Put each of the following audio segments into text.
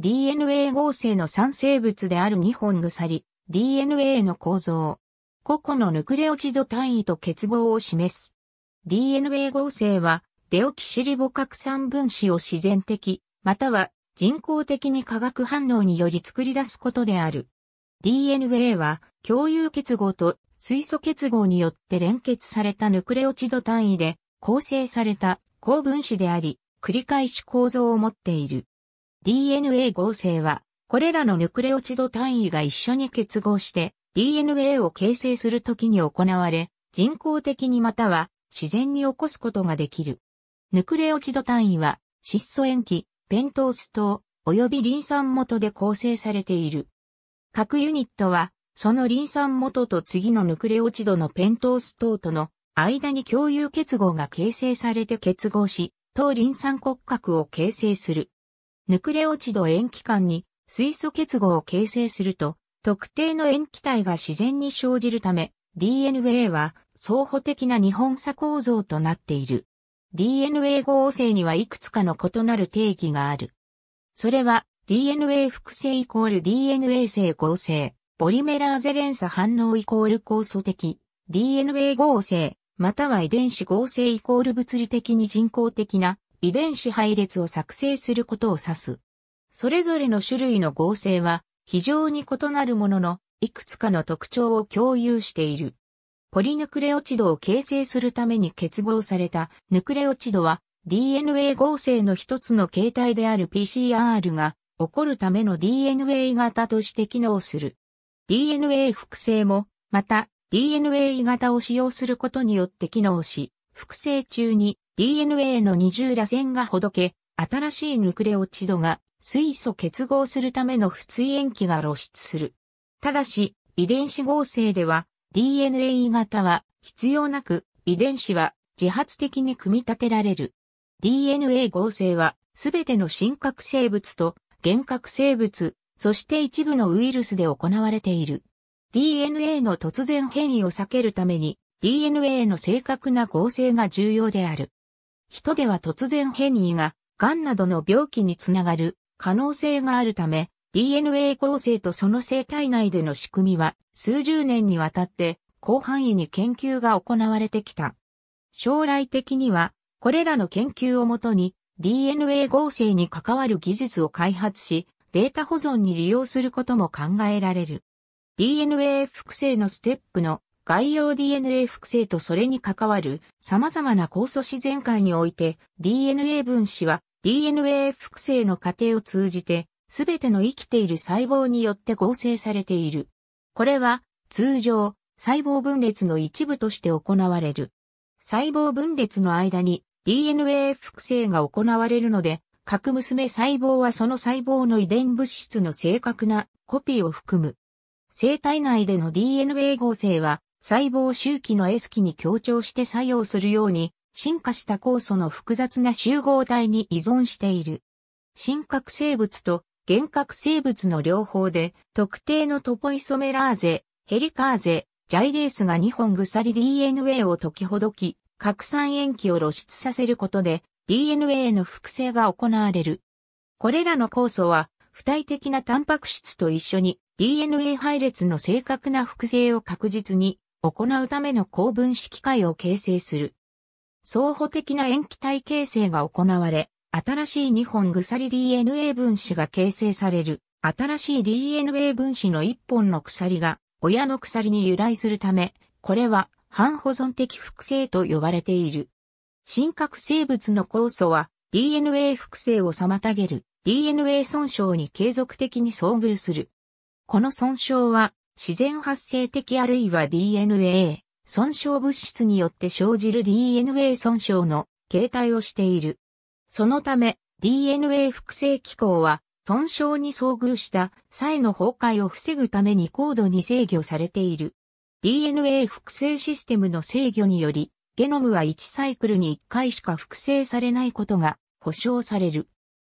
DNA 合成の産生物である2本鎖、DNA の構造、個々のヌクレオチド単位と結合を示す。DNA 合成は、デオキシリボ核酸分子を自然的、または人工的に化学反応により作り出すことである。DNA は共有結合と水素結合によって連結されたヌクレオチド単位で構成された高分子であり、繰り返し構造を持っている。DNA 合成は、これらのヌクレオチド単位が一緒に結合して DNA を形成するときに行われ、人工的にまたは自然に起こすことができる。ヌクレオチド単位は、窒素塩基、ペントース糖、及びリン酸元で構成されている。各ユニットは、そのリン酸元と次のヌクレオチドのペントース糖との間に共有結合が形成されて結合し、等リン酸骨格を形成する。ヌクレオチド塩基間に水素結合を形成すると、特定の塩基体が自然に生じるため、DNA は相補的な二本差構造となっている。DNA 合成にはいくつかの異なる定義がある。それは DNA 複製イコール DNA 性合成、ポリメラーゼ連鎖反応イコール酵素的、DNA 合成、または遺伝子合成イコール物理的に人工的な遺伝子配列を作成することを指す。それぞれの種類の合成は非常に異なるものの、いくつかの特徴を共有している。ポリヌクレオチドを形成するために結合されたヌクレオチドは DNA 合成の一つの形態である PCR が起こるための DNA 型として機能する。DNA 複製も、また DNA 型を使用することによって機能し、複製中に DNA の二重螺旋がほどけ、新しいヌクレオチドが水素結合するための不対塩基が露出する。ただし、遺伝子合成では DNA 型は必要なく遺伝子は自発的に組み立てられる。DNA 合成はすべての真核生物と原核生物、そして一部のウイルスで行われている。DNA の突然変異を避けるために DNA の正確な合成が重要である。人では突然変異が、癌などの病気につながる可能性があるため、DNA 構成とその生体内での仕組みは数十年にわたって広範囲に研究が行われてきた。将来的にはこれらの研究をもとに DNA 合成に関わる技術を開発しデータ保存に利用することも考えられる。DNA 複製のステップの概要 DNA 複製とそれに関わる様々な酵素自然界において DNA 分子は DNA 複製の過程を通じてすべての生きている細胞によって合成されている。これは通常細胞分裂の一部として行われる。細胞分裂の間に DNA 複製が行われるので核娘細胞はその細胞の遺伝物質の正確なコピーを含む。生体内での DNA 合成は細胞周期の S 期に強調して作用するように、進化した酵素の複雑な集合体に依存している。真核生物と原核生物の両方で、特定のトポイソメラーゼ、ヘリカーゼ、ジャイレースが2本鎖 DNA を解きほどき、核酸塩基を露出させることで DNA の複製が行われる。これらの酵素は、不体的なタンパク質と一緒に DNA 配列の正確な複製を確実に行うための高分子機械を形成する。相補的な塩基体形成が行われ、新しい2本鎖 DNA 分子が形成される。新しい DNA 分子の1本の鎖が親の鎖に由来するため、これは反保存的複製と呼ばれている。真核生物の酵素は DNA 複製を妨げる DNA 損傷に継続的に遭遇する。この損傷は自然発生的あるいは DNA 損傷物質によって生じる DNA 損傷の形態をしている。そのため DNA 複製機構は損傷に遭遇した際の崩壊を防ぐために高度に制御されている。DNA 複製システムの制御により、ゲノムは1サイクルに1回しか複製されないことが保証される。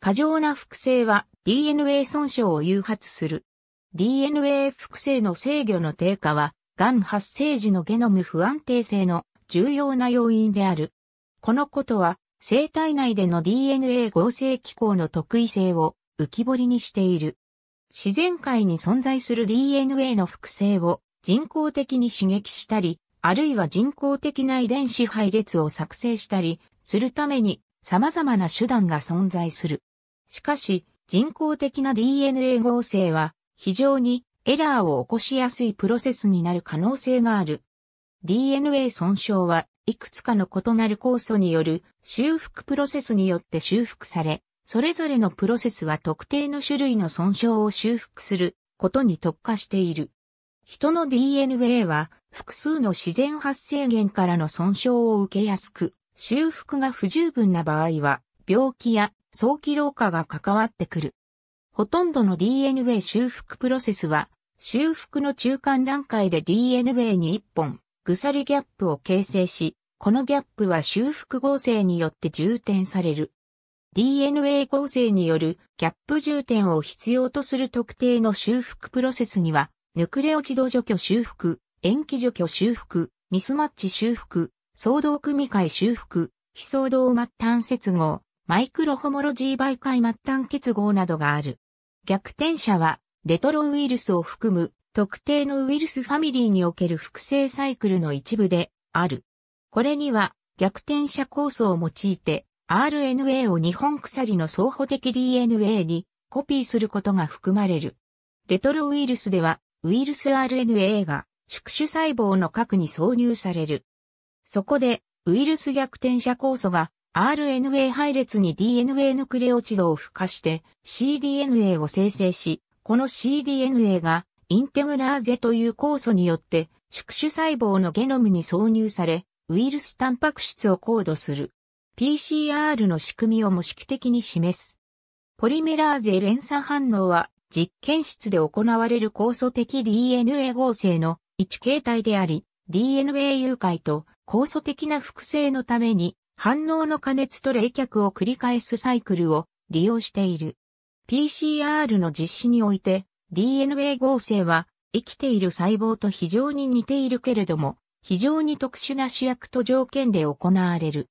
過剰な複製は DNA 損傷を誘発する。DNA 複製の制御の低下は、ん発生時のゲノム不安定性の重要な要因である。このことは、生体内での DNA 合成機構の特異性を浮き彫りにしている。自然界に存在する DNA の複製を人工的に刺激したり、あるいは人工的な遺伝子配列を作成したりするために様々な手段が存在する。しかし、人工的な DNA 合成は非常にエラーを起こしやすいプロセスになる可能性がある。DNA 損傷はいくつかの異なる酵素による修復プロセスによって修復され、それぞれのプロセスは特定の種類の損傷を修復することに特化している。人の DNA は複数の自然発生源からの損傷を受けやすく、修復が不十分な場合は病気や早期老化が関わってくる。ほとんどの DNA 修復プロセスは、修復の中間段階で DNA に1本、鎖ギャップを形成し、このギャップは修復合成によって充填される。DNA 合成によるギャップ充填を必要とする特定の修復プロセスには、ヌクレオチド除去修復、塩基除去修復、ミスマッチ修復、相動組え修復、非相動末端接合、マイクロホモロジー媒介末端結合などがある。逆転者は、レトロウイルスを含む特定のウイルスファミリーにおける複製サイクルの一部である。これには逆転者酵素を用いて RNA を日本鎖の相補的 DNA にコピーすることが含まれる。レトロウイルスではウイルス RNA が宿主細胞の核に挿入される。そこでウイルス逆転者酵素が RNA 配列に DNA のクレオチドを付加して cDNA を生成し、この cDNA がインテグラーゼという酵素によって宿主細胞のゲノムに挿入され、ウイルスタンパク質をコードする。PCR の仕組みを模式的に示す。ポリメラーゼ連鎖反応は実験室で行われる酵素的 DNA 合成の一形態であり、DNA 誘拐と酵素的な複製のために反応の加熱と冷却を繰り返すサイクルを利用している。PCR の実施において DNA 合成は生きている細胞と非常に似ているけれども非常に特殊な主役と条件で行われる。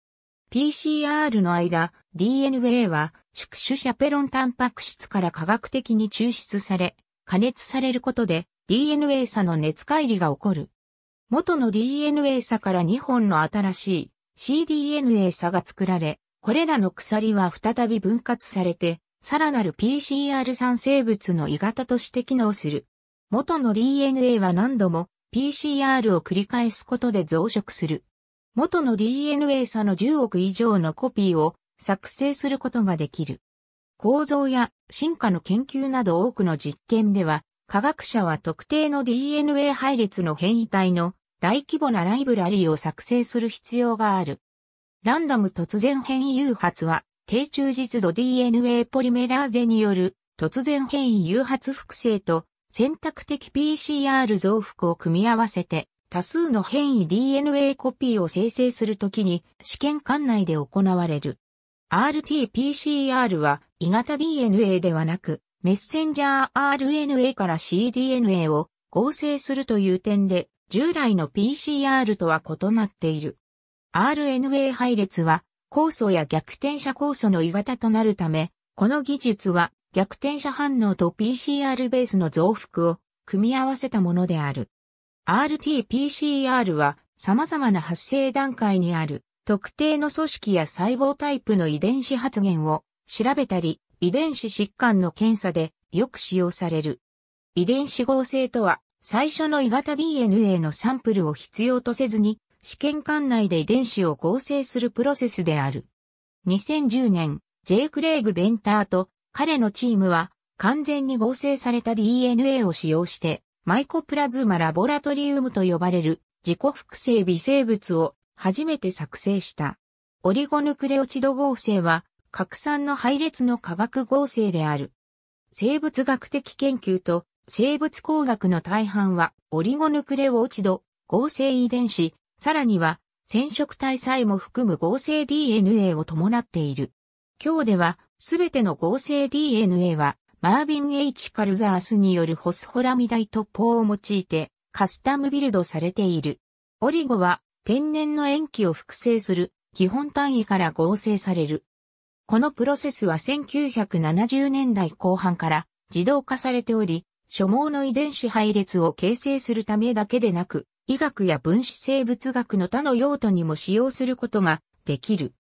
PCR の間 DNA は宿主シャペロンタンパク質から科学的に抽出され加熱されることで DNA 差の熱乖離が起こる。元の DNA 差から2本の新しい cDNA 差が作られ、これらの鎖は再び分割されて、さらなる PCR 産生物の鋳型として機能する。元の DNA は何度も PCR を繰り返すことで増殖する。元の DNA 差の10億以上のコピーを作成することができる。構造や進化の研究など多くの実験では、科学者は特定の DNA 配列の変異体の大規模なライブラリーを作成する必要がある。ランダム突然変異誘発は、低中実度 DNA ポリメラーゼによる突然変異誘発複製と選択的 PCR 増幅を組み合わせて多数の変異 DNA コピーを生成するときに試験管内で行われる。RT-PCR は、異型 DNA ではなく、メッセンジャー RNA から cDNA を合成するという点で従来の PCR とは異なっている。RNA 配列は、酵素や逆転者酵素の異型となるため、この技術は逆転者反応と PCR ベースの増幅を組み合わせたものである。RT-PCR は様々な発生段階にある特定の組織や細胞タイプの遺伝子発現を調べたり遺伝子疾患の検査でよく使用される。遺伝子合成とは最初の鋳型 DNA のサンプルを必要とせずに、試験管内で遺伝子を合成するプロセスである。2010年、ジェイ・クレイグ・ベンターと彼のチームは完全に合成された DNA を使用してマイコプラズマラボラトリウムと呼ばれる自己複製微生物を初めて作成した。オリゴヌクレオチド合成は核酸の配列の化学合成である。生物学的研究と生物工学の大半はオリゴヌクレオチド、合成遺伝子、さらには染色体さえも含む合成 DNA を伴っている。今日ではすべての合成 DNA はマービン・ H・ カルザースによるホスホラミダイト法を用いてカスタムビルドされている。オリゴは天然の塩基を複製する基本単位から合成される。このプロセスは1970年代後半から自動化されており、所毛の遺伝子配列を形成するためだけでなく、医学や分子生物学の他の用途にも使用することができる。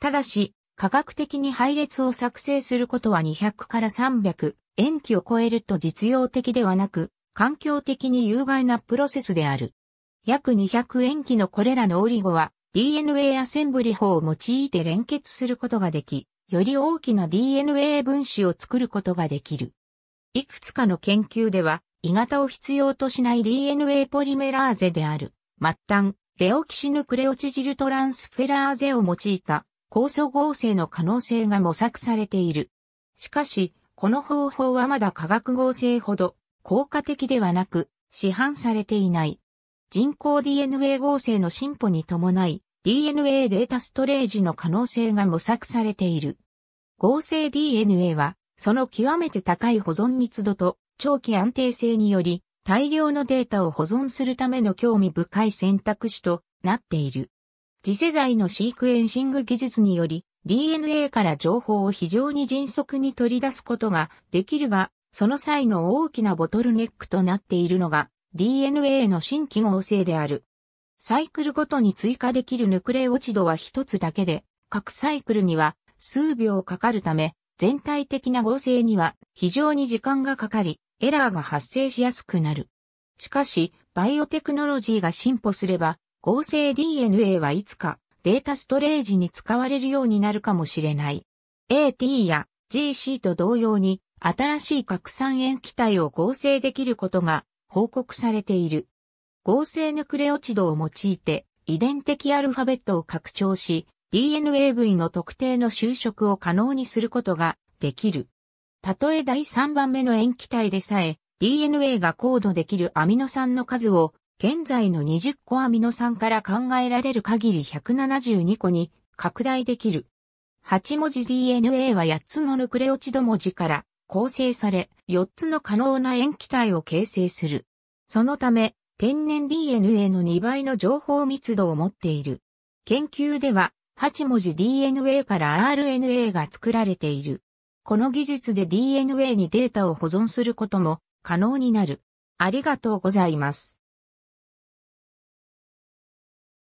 ただし、科学的に配列を作成することは200から300塩基を超えると実用的ではなく、環境的に有害なプロセスである。約200塩基のこれらのオリゴは DNA アセンブリ法を用いて連結することができ、より大きな DNA 分子を作ることができる。いくつかの研究では、異型を必要としない DNA ポリメラーゼである、末端、デオキシヌクレオチジルトランスフェラーゼを用いた酵素合成の可能性が模索されている。しかし、この方法はまだ化学合成ほど効果的ではなく、市販されていない。人工 DNA 合成の進歩に伴い、DNA データストレージの可能性が模索されている。合成 DNA はその極めて高い保存密度と長期安定性により、大量のデータを保存するための興味深い選択肢となっている。次世代のシークエンシング技術により DNA から情報を非常に迅速に取り出すことができるが、その際の大きなボトルネックとなっているのが DNA の新機合性である。サイクルごとに追加できるヌクレオチドは一つだけで、各サイクルには数秒かかるため、全体的な合成には非常に時間がかかり、エラーが発生しやすくなる。しかし、バイオテクノロジーが進歩すれば、合成 DNA はいつかデータストレージに使われるようになるかもしれない。AT や GC と同様に新しい核酸塩基体を合成できることが報告されている。合成ヌクレオチドを用いて遺伝的アルファベットを拡張し、DNA 部位の特定の修飾を可能にすることができる。たとえ第3番目の塩基体でさえ DNA がコードできるアミノ酸の数を現在の20個アミノ酸から考えられる限り172個に拡大できる。8文字 DNA は8つのヌクレオチド文字から構成され、4つの可能な塩基体を形成する。そのため、天然 DNA の2倍の情報密度を持っている。研究では、8文字 DNA から RNA が作られている。この技術で DNA にデータを保存することも可能になる。ありがとうございます。